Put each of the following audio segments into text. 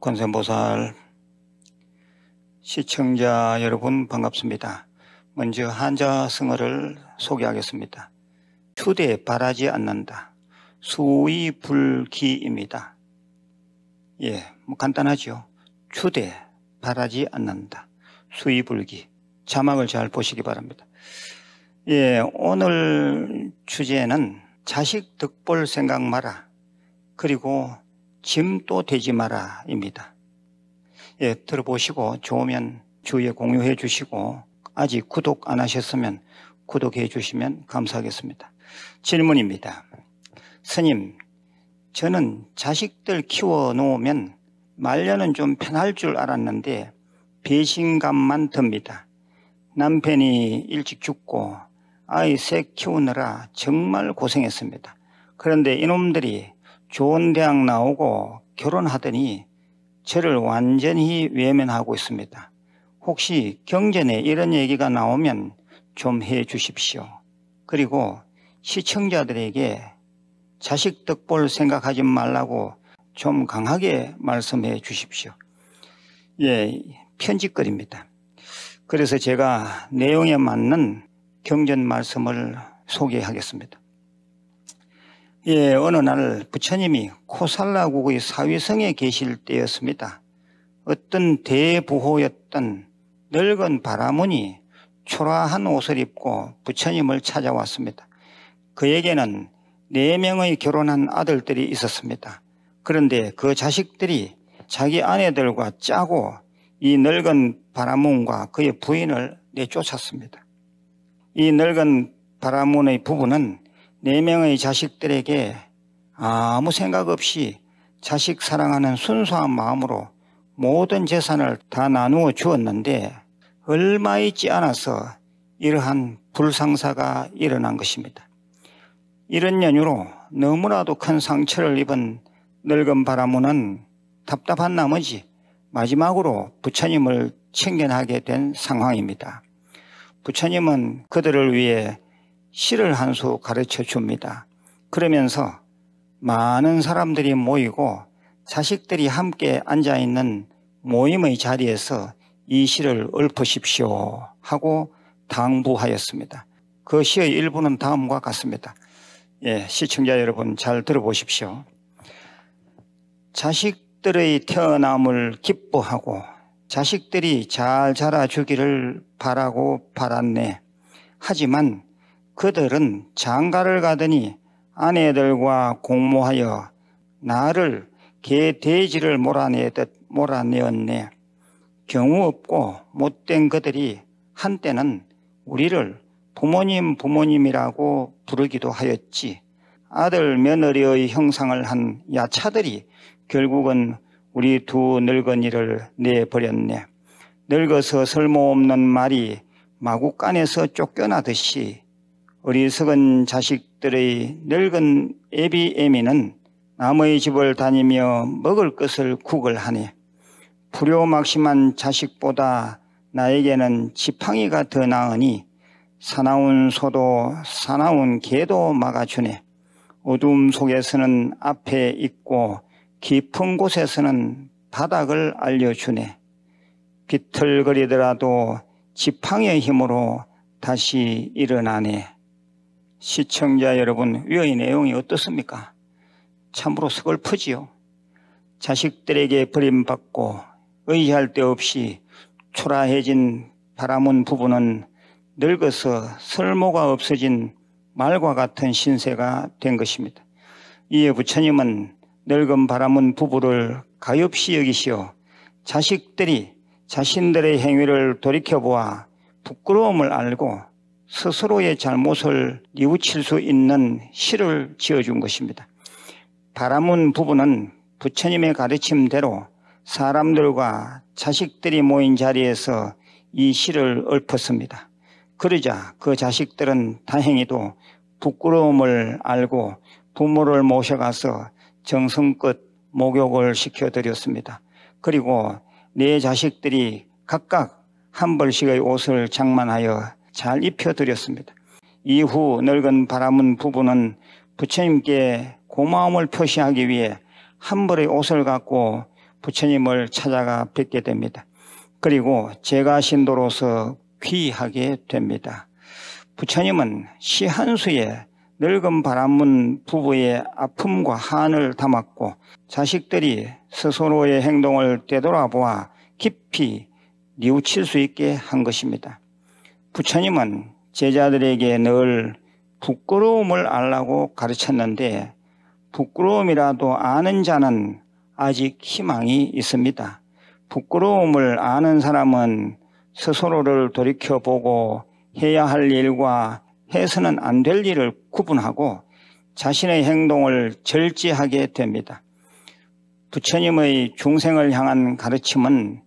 관세보살 시청자 여러분 반갑습니다. 먼저 한자 성어를 소개하겠습니다. 휴대 바라지 않는다. 수의 불기입니다. 예, 뭐 간단하죠. 휴대 바라지 않는다. 수위불기 자막을 잘 보시기 바랍니다. 예, 오늘 주제는 자식 득볼 생각 마라. 그리고 짐 또 되지 마라입니다. 예, 들어보시고 좋으면 주위에 공유해 주시고 아직 구독 안 하셨으면 구독해 주시면 감사하겠습니다. 질문입니다. 스님, 저는 자식들 키워 놓으면 말년은 좀 편할 줄 알았는데 배신감만 듭니다. 남편이 일찍 죽고 아이 새 키우느라 정말 고생했습니다. 그런데 이놈들이 좋은 대학 나오고 결혼하더니 저를 완전히 외면하고 있습니다. 혹시 경전에 이런 얘기가 나오면 좀 해 주십시오. 그리고 시청자들에게 자식 덕볼 생각하지 말라고 좀 강하게 말씀해 주십시오. 예, 편집글입니다. 그래서 제가 내용에 맞는 경전 말씀을 소개하겠습니다. 예, 어느 날 부처님이 코살라국의 사위성에 계실 때였습니다. 어떤 대부호였던 늙은 바라문이 초라한 옷을 입고 부처님을 찾아왔습니다. 그에게는 네 명의 결혼한 아들들이 있었습니다. 그런데 그 자식들이 자기 아내들과 짜고 이 늙은 바라문과 그의 부인을 내쫓았습니다. 이 늙은 바라문의 부부는 네 명의 자식들에게 아무 생각 없이 자식 사랑하는 순수한 마음으로 모든 재산을 다 나누어 주었는데 얼마 있지 않아서 이러한 불상사가 일어난 것입니다. 이런 연유로 너무나도 큰 상처를 입은 늙은 바라문은 답답한 나머지 마지막으로 부처님을 챙겨나게 된 상황입니다. 부처님은 그들을 위해 시를 한 수 가르쳐 줍니다. 그러면서 많은 사람들이 모이고 자식들이 함께 앉아 있는 모임의 자리에서 이 시를 읊으십시오 하고 당부하였습니다. 그 시의 일부는 다음과 같습니다. 예, 시청자 여러분 잘 들어보십시오. 자식 자식들의 태어남을 기뻐하고 자식들이 잘 자라주기를 바라고 바랐네. 하지만 그들은 장가를 가더니 아내들과 공모하여 나를 개 돼지를 몰아내듯 몰아내었네. 경우 없고 못된 그들이 한때는 우리를 부모님 부모님이라고 부르기도 하였지. 아들 며느리의 형상을 한 야차들이 결국은 우리 두 늙은이를 내버렸네. 늙어서 설모없는 말이 마구간에서 쫓겨나듯이 어리석은 자식들의 늙은 애비애미는 남의 집을 다니며 먹을 것을 구걸하니 불효막심한 자식보다 나에게는 지팡이가 더 나으니 사나운 소도 사나운 개도 막아주네. 어둠 속에서는 앞에 있고 깊은 곳에서는 바닥을 알려주네. 비틀거리더라도 지팡이의 힘으로 다시 일어나네. 시청자 여러분, 위의 내용이 어떻습니까? 참으로 서글프지요. 자식들에게 버림받고 의지할 데 없이 초라해진 바람은 부부는 늙어서 설모가 없어진 말과 같은 신세가 된 것입니다. 이에 부처님은 늙은 바람은 부부를 가엾이 여기시어 자식들이 자신들의 행위를 돌이켜보아 부끄러움을 알고 스스로의 잘못을 뉘우칠 수 있는 시를 지어준 것입니다. 바람은 부부는 부처님의 가르침대로 사람들과 자식들이 모인 자리에서 이 시를 읊었습니다. 그러자 그 자식들은 다행히도 부끄러움을 알고 부모를 모셔가서 정성껏 목욕을 시켜드렸습니다. 그리고 내 네 자식들이 각각 한 벌씩의 옷을 장만하여 잘 입혀드렸습니다. 이후 늙은 바람은 부부는 부처님께 고마움을 표시하기 위해 한 벌의 옷을 갖고 부처님을 찾아가 뵙게 됩니다. 그리고 제가 신도로서 귀하게 됩니다. 부처님은 시한 수에 늙은 바람문 부부의 아픔과 한을 담았고 자식들이 스스로의 행동을 되돌아보아 깊이 뉘우칠 수 있게 한 것입니다. 부처님은 제자들에게 늘 부끄러움을 알라고 가르쳤는데 부끄러움이라도 아는 자는 아직 희망이 있습니다. 부끄러움을 아는 사람은 스스로를 돌이켜보고 해야 할 일과 해서는 안 될 일을 구분하고 자신의 행동을 절제하게 됩니다. 부처님의 중생을 향한 가르침은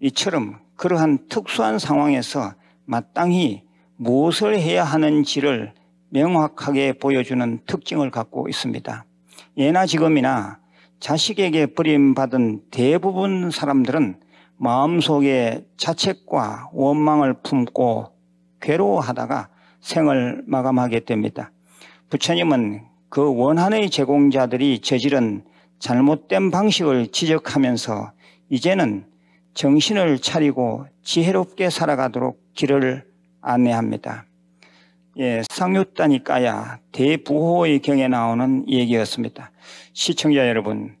이처럼 그러한 특수한 상황에서 마땅히 무엇을 해야 하는지를 명확하게 보여주는 특징을 갖고 있습니다. 예나 지금이나 자식에게 버림받은 대부분 사람들은 마음속에 자책과 원망을 품고 괴로워하다가 생을 마감하게 됩니다. 부처님은 그 원한의 제공자들이 저지른 잘못된 방식을 지적하면서 이제는 정신을 차리고 지혜롭게 살아가도록 길을 안내합니다. 예, 상유따니까야 대부호의 경에 나오는 얘기였습니다. 시청자 여러분,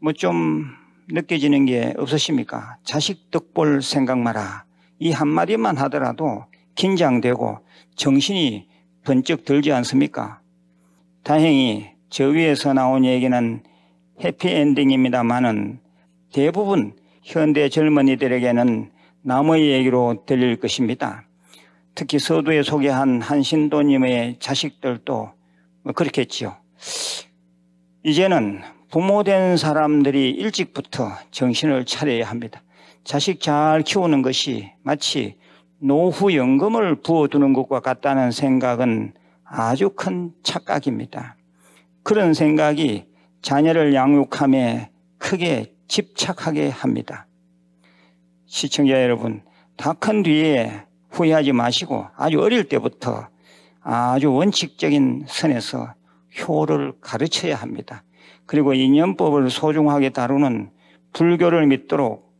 뭐좀 느껴지는 게 없으십니까? 자식 떡볼 생각 마라. 이 한마디만 하더라도 긴장되고 정신이 번쩍 들지 않습니까? 다행히 저 위에서 나온 얘기는 해피엔딩입니다만은 대부분 현대 젊은이들에게는 남의 얘기로 들릴 것입니다. 특히 서두에 소개한 한신도님의 자식들도 뭐 그렇겠지요. 이제는 부모된 사람들이 일찍부터 정신을 차려야 합니다. 자식 잘 키우는 것이 마치 노후연금을 부어두는 것과 같다는 생각은 아주 큰 착각입니다. 그런 생각이 자녀를 양육함에 크게 집착하게 합니다. 시청자 여러분, 다 큰 뒤에 후회하지 마시고 아주 어릴 때부터 아주 원칙적인 선에서 효를 가르쳐야 합니다. 그리고 인연법을 소중하게 다루는 불교를 믿도록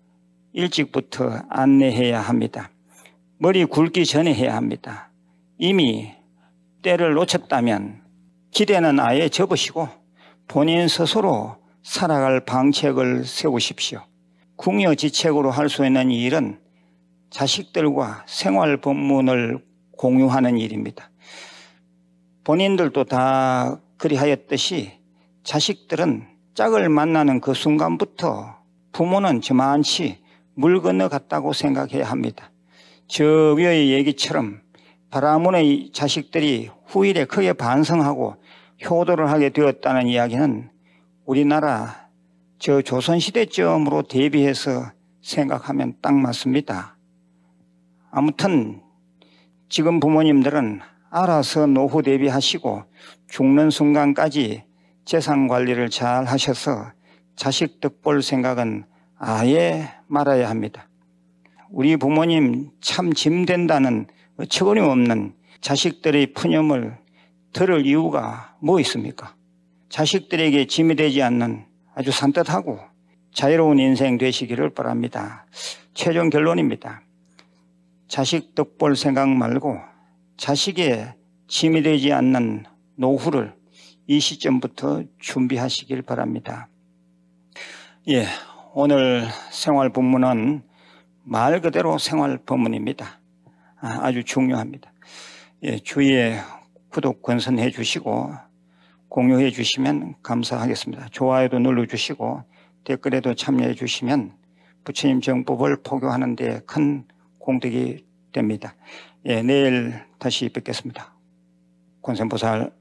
일찍부터 안내해야 합니다. 머리 굵기 전에 해야 합니다. 이미 때를 놓쳤다면 기대는 아예 접으시고 본인 스스로 살아갈 방책을 세우십시오. 궁여지책으로 할 수 있는 일은 자식들과 생활 법문을 공유하는 일입니다. 본인들도 다 그리하였듯이 자식들은 짝을 만나는 그 순간부터 부모는 저만치 물 건너갔다고 생각해야 합니다. 저위의 얘기처럼 바라문의 자식들이 후일에 크게 반성하고 효도를 하게 되었다는 이야기는 우리나라 저 조선시대쯤으로 대비해서 생각하면 딱 맞습니다. 아무튼 지금 부모님들은 알아서 노후 대비하시고 죽는 순간까지 재산 관리를 잘 하셔서 자식 득볼 생각은 아예 말아야 합니다. 우리 부모님 참 짐된다는 어처구니없는 자식들의 푸념을 들을 이유가 뭐 있습니까? 자식들에게 짐이 되지 않는 아주 산뜻하고 자유로운 인생 되시기를 바랍니다. 최종 결론입니다. 자식 덕볼 생각 말고 자식의 짐이 되지 않는 노후를 이 시점부터 준비하시길 바랍니다. 예, 오늘 생활 본문은 말 그대로 생활 본문입니다. 아, 주 중요합니다. 예, 주위에 구독 권선해 주시고 공유해 주시면 감사하겠습니다. 좋아요도 눌러 주시고 댓글에도 참여해 주시면 부처님 정법을 포교하는 데 큰 공덕이 됩니다. 예, 내일 다시 뵙겠습니다. 권선보살